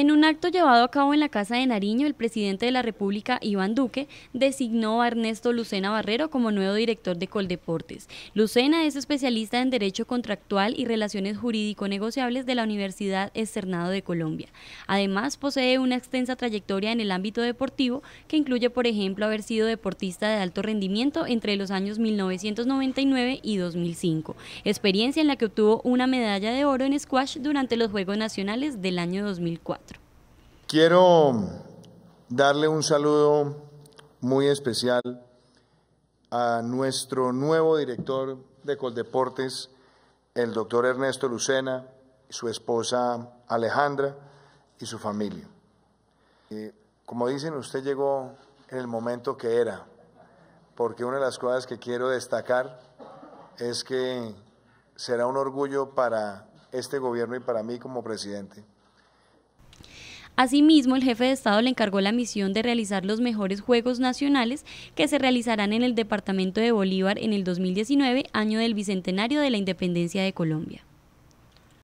En un acto llevado a cabo en la Casa de Nariño, el presidente de la República, Iván Duque, designó a Ernesto Lucena Barrero como nuevo director de Coldeportes. Lucena es especialista en Derecho Contractual y Relaciones Jurídico-Negociables de la Universidad Externado de Colombia. Además, posee una extensa trayectoria en el ámbito deportivo, que incluye, por ejemplo, haber sido deportista de alto rendimiento entre los años 1999 y 2005, experiencia en la que obtuvo una medalla de oro en squash durante los Juegos Nacionales del año 2004. Quiero darle un saludo muy especial a nuestro nuevo director de Coldeportes, el doctor Ernesto Lucena, su esposa Alejandra y su familia. Eh, como dicen, usted llegó en el momento que era, porque una de las cosas que quiero destacar es que será un orgullo para este gobierno y para mí como presidente Asimismo, el jefe de Estado le encargó la misión de realizar los mejores Juegos Nacionales que se realizarán en el departamento de Bolívar en el 2019, año del Bicentenario de la Independencia de Colombia.